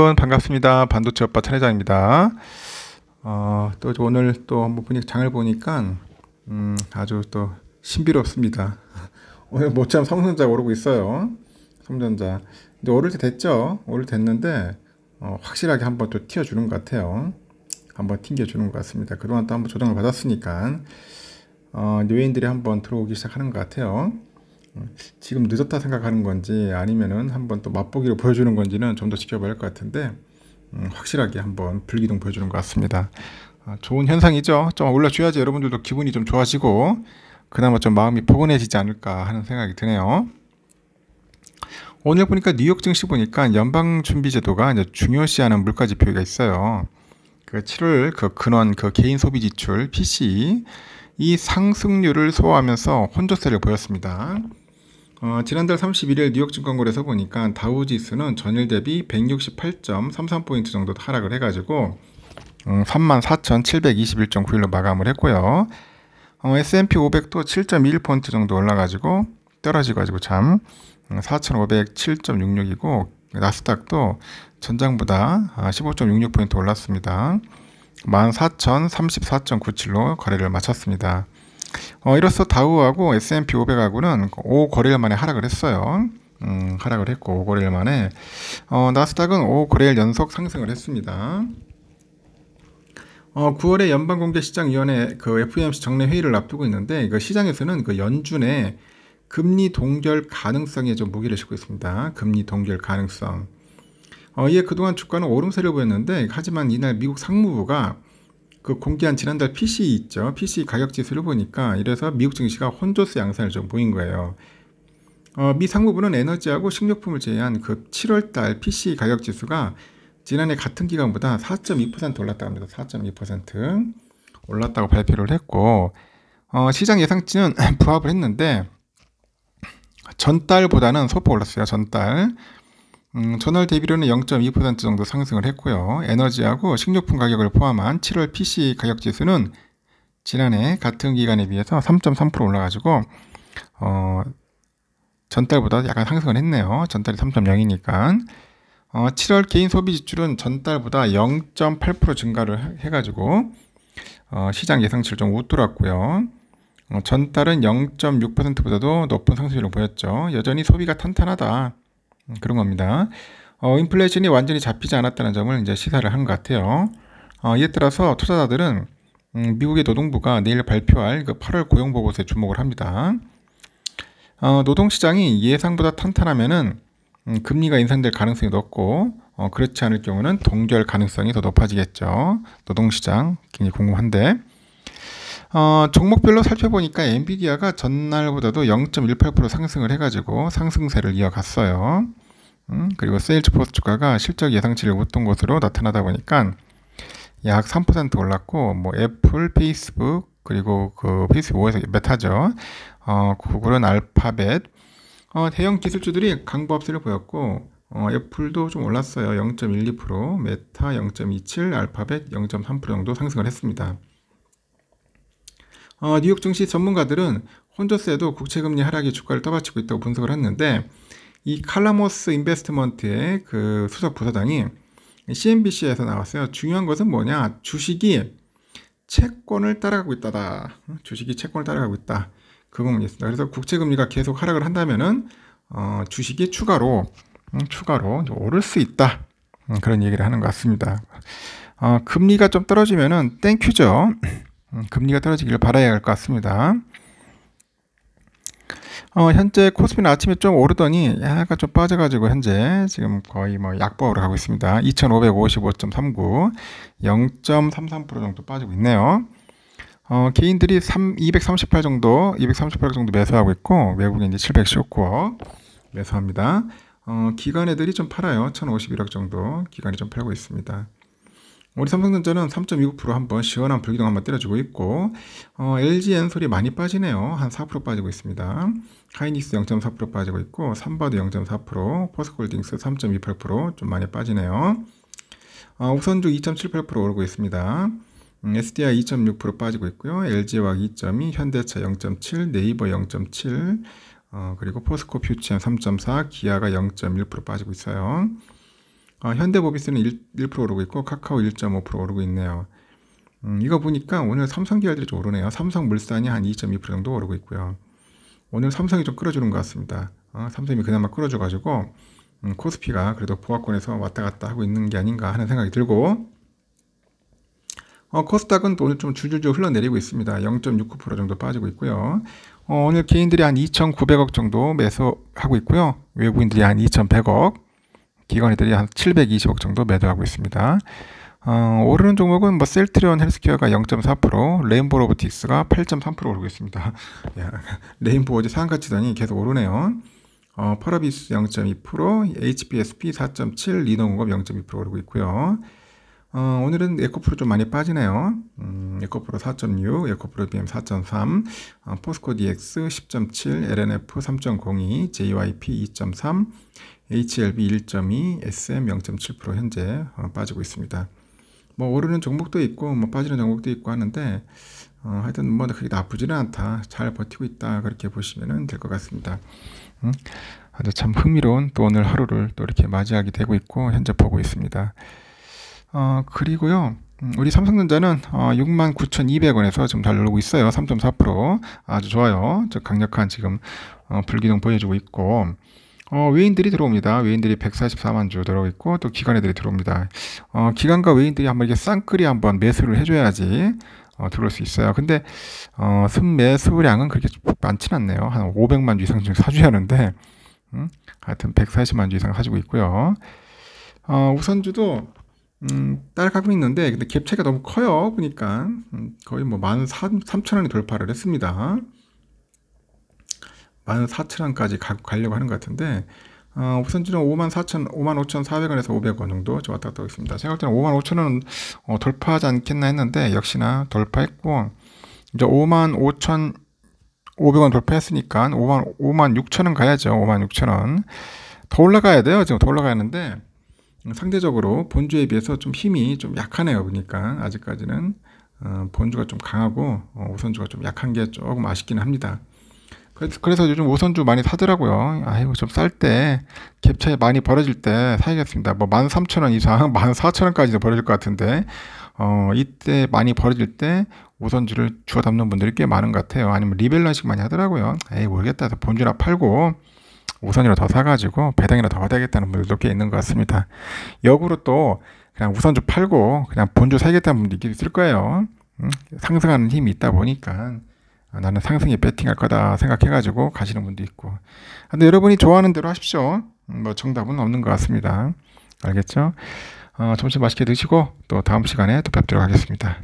여러분 반갑습니다. 반도체 오빠 차례장입니다 어, 또 오늘 또 한번 보니 장을 보니까 음, 아주 또 신비롭습니다. 오늘 모처 뭐 성전자 오르고 있어요. 성전자. 근데 오를 때 됐죠. 오를 됐는데 어, 확실하게 한번 또 튀어주는 것 같아요. 한번 튕겨주는 것 같습니다. 그동안 또 한번 조정을 받았으니까 어, 외인들이 한번 들어오기 시작하는 것 같아요. 지금 늦었다 생각하는 건지 아니면은 한번 또 맛보기로 보여주는 건지는 좀 더 지켜봐야 할 것 같은데 음, 확실하게 한번 불기둥 보여주는 것 같습니다. 아, 좋은 현상이죠. 좀 올라줘야지 여러분들도 기분이 좀 좋아지고 그나마 좀 마음이 포근해지지 않을까 하는 생각이 드네요. 오늘 보니까 뉴욕 증시 보니까 연방준비제도가 이제 중요시하는 물가지표가 있어요. 그 7월 그 근원 그 개인 소비 지출 p c 이 상승률을 소화하면서 혼조세를 보였습니다. 어, 지난달 31일 뉴욕 증권거래소 보니까 다우지수는 전일 대비 168.33포인트 정도 하락을 해가지고 음, 어, 34,721.91로 마감을 했고요. 어, S&P 500도 7 1포인트 정도 올라가지고 떨어지가지고 참 4,507.66이고 어, 나스닥도 전장보다 15.66포인트 아, 올랐습니다. 14,034.97로 거래를 마쳤습니다. 어, 이로써 다우하고 S&P 500하고는 5거래일 만에 하락을 했어요. 음, 하락을 했고 5거래일 만에 어, 나스닥은 5거래일 연속 상승을 했습니다. 어, 9월에 연방공개시장위원회 그 FOMC 정례 회의를 앞두고 있는데 그 시장에서는 그 연준의 금리 동결 가능성에 좀 무게를 싣고 있습니다. 금리 동결 가능성. 어, 이에 그동안 주가는 오름세를 보였는데 하지만 이날 미국 상무부가 그 공개한 지난달 p c 있죠. p c 가격 지수를 보니까 이래서 미국 증시가 혼조세 양상을 좀 보인 거예요. 어, 미 상무부는 에너지하고 식료품을 제외한 그 7월달 p c 가격 지수가 지난해 같은 기간보다 4.2% 올랐다고 합니다. 4.2% 올랐다고 발표를 했고 어, 시장 예상치는 부합을 했는데 전달보다는 소폭 올랐어요. 전달 음, 전월 대비로는 0.2% 정도 상승을 했고요. 에너지하고 식료품 가격을 포함한 7월 PC 가격 지수는 지난해 같은 기간에 비해서 3.3% 올라가지고 어, 전달보다 약간 상승을 했네요. 전달이 3.0이니까. 어, 7월 개인 소비 지출은 전달보다 0.8% 증가를 해가지고 어, 시장 예상치를 좀 웃돌았고요. 어, 전달은 0.6%보다도 높은 상승률을 보였죠. 여전히 소비가 탄탄하다. 그런 겁니다. 어, 인플레이션이 완전히 잡히지 않았다는 점을 이제 시사를 한 것 같아요. 어, 이에 따라서 투자자들은 음, 미국의 노동부가 내일 발표할 그 8월 고용 보고서에 주목을 합니다. 어, 노동시장이 예상보다 탄탄하면은 음, 금리가 인상될 가능성이 높고 어, 그렇지 않을 경우는 동결 가능성이 더 높아지겠죠. 노동시장 굉장히 궁금한데. 어, 종목별로 살펴보니까 엔비디아가 전날보다도 0.18% 상승을 해가지고 상승세를 이어갔어요. 음, 그리고 세일즈포스 주가가 실적 예상치를 웃던 것으로 나타나다 보니까 약 3% 올랐고 뭐 애플, 페이스북 그리고 그 페이스북 에서 메타죠. 어, 구글은 알파벳 어, 대형 기술주들이 강보합세를 보였고 어, 애플도 좀 올랐어요. 0.12%, 메타 0.27, 알파벳 0.3% 정도 상승을 했습니다. 어, 뉴욕 증시 전문가들은 혼조세도 국채금리 하락이 주가를 떠받치고 있다고 분석을 했는데 이 칼라모스 인베스트먼트의 그 수석 부사장이 CNBC에서 나왔어요. 중요한 것은 뭐냐? 주식이 채권을 따라가고 있다다. 주식이 채권을 따라가고 있다. 그 부분이 있습니다. 그래서 국채금리가 계속 하락을 한다면은 어, 주식이 추가로 음, 추가로 오를 수 있다. 음, 그런 얘기를 하는 것 같습니다. 어, 금리가 좀 떨어지면은 땡큐죠. 음, 금리가 떨어지기를 바라야 할 것 같습니다. 어, 현재 코스피는 아침에 좀 오르더니 약간 좀 빠져가지고 현재 지금 거의 뭐 약보로 가고 있습니다. 2,555.39, 0.33% 정도 빠지고 있네요. 어, 개인들이 3, 238 정도, 238 정도 매수하고 있고 외국인이 719억 매수합니다. 어, 기관 애들이 좀 팔아요. 1,051억 정도 기관이 좀 팔고 있습니다. 우리 삼성전자는 3.29% 한번 시원한 불기둥 한번 때려주고 있고 어, LG 엔솔이 많이 빠지네요. 한 4% 빠지고 있습니다. 하이닉스 0.4% 빠지고 있고 삼바도 0.4%, 포스콜딩스 3.28%좀 많이 빠지네요. 어, 우선주 2.78% 오르고 있습니다. 음, SDI 2.6% 빠지고 있고요. LG와 2.2, 현대차 0.7, 네이버 0.7, 어, 그리고 포스코 퓨치엠 3.4, 기아가 0.1% 빠지고 있어요. 어, 현대모비스는 1, 1% 오르고 있고 카카오 1.5% 오르고 있네요. 음, 이거 보니까 오늘 삼성 기업들이좀 오르네요. 삼성물산이 한 2.2% 정도 오르고 있고요. 오늘 삼성이 좀 끌어주는 것 같습니다. 어, 삼성이 그나마 끌어줘가지고 음, 코스피가 그래도 보합권에서 왔다 갔다 하고 있는 게 아닌가 하는 생각이 들고 어, 코스닥은 또 오늘 좀 줄줄줄 흘러내리고 있습니다. 0.69% 정도 빠지고 있고요. 어, 오늘 개인들이 한 2,900억 정도 매수하고 있고요. 외국인들이 한 2,100억 기관이들이 한 720억 정도 매도하고 있습니다. 어, 오르는 종목은 뭐 셀트리온 헬스케어가 0.4%, 레인보 로보틱스가 8.3% 오르고 있습니다. 예, 레인보 어제 상가치더니 계속 오르네요. 어, 퍼러비스 0.2%, HBSP 4.7, 리노공업 0.2% 오르고 있고요. 어, 오늘은 에코프로 좀 많이 빠지네요. 음, 에코프로 4.6, 에코프로 BM 4.3, 어, 포스코 DX 10.7, LNF 3.02, JYP 2.3, HLB 1.2, SM 0.7% 현재 어, 빠지고 있습니다. 뭐 오르는 종목도 있고 뭐 빠지는 종목도 있고 하는데 어, 하여튼 뭐 그게 나쁘지는 않다. 잘 버티고 있다. 그렇게 보시면 될것 같습니다. 음? 아주 참 흥미로운 또 오늘 하루를 또 이렇게 맞이하게 되고 있고 현재 보고 있습니다. 어, 그리고요. 음, 우리 삼성전자는 69,200원에서 어, 지금 잘 누르고 있어요. 3.4% 아주 좋아요. 저 강력한 지금 어, 불기둥 보여주고 있고 어, 외인들이 들어옵니다. 외인들이 144만 주 들어있고 오고또 기관애들이 들어옵니다. 어, 기관과 외인들이 한번 이게 쌍끌이 한번 매수를 해줘야지 어, 들어올 수 있어요. 근데 어, 순매수량은 그렇게 많지는 않네요. 한 500만 주 이상 사줘야 하는데 음? 하여튼 140만 주 이상 사주고 있고요. 어, 우선주도 음, 딸라가고 있는데 근데 갭 차이가 너무 커요. 보니까 음, 거의 뭐 13,000원이 돌파를 했습니다. 14,000원까지 가, 려고 하는 것 같은데 어, 우선지는 54,000, 55,400원에서 500원 정도 왔다 갔다 하겠습니다. 제가 볼 때는 55,000원 어, 돌파하지 않겠나 했는데 역시나 돌파했고 이제 55,500원 돌파했으니까 56,000원 가야죠. 56,000원 더 올라가야 돼요. 지금 더 올라가야 하는데 상대적으로 본주에 비해서 좀 힘이 좀 약하네요. 보니까 아직까지는 어, 본주가 좀 강하고 어, 우선주가 좀 약한 게 조금 아쉽기는 합니다. 그래서 요즘 우선주 많이 사더라고요. 아이고, 좀 쌀 때, 갭차에 많이 벌어질 때 사야겠습니다. 뭐, 1 3 0원 이상, 1 4 0원까지도 벌어질 것 같은데, 어, 이때 많이 벌어질 때 오선주를 주워 담는 분들이 꽤 많은 것 같아요. 아니면 리벨런식 많이 하더라고요. 에이, 모르겠다 해서 본주나 팔고, 우선이라 더 사가지고 배당이나 더 받아야겠다는 분들도 꽤 있는 것 같습니다. 역으로 또 그냥 우선주 팔고 그냥 본주 사겠다는 분도 있을 거예요. 음? 상승하는 힘이 있다 보니까. 아, 나는 상승에 베팅할 거다 생각해가지고 가시는 분도 있고. 아, 근데 여러분이 좋아하는 대로 하십시오. 음, 뭐 정답은 없는 것 같습니다. 알겠죠? 어, 점심 맛있게 드시고 또 다음 시간에 또 뵙도록 하겠습니다.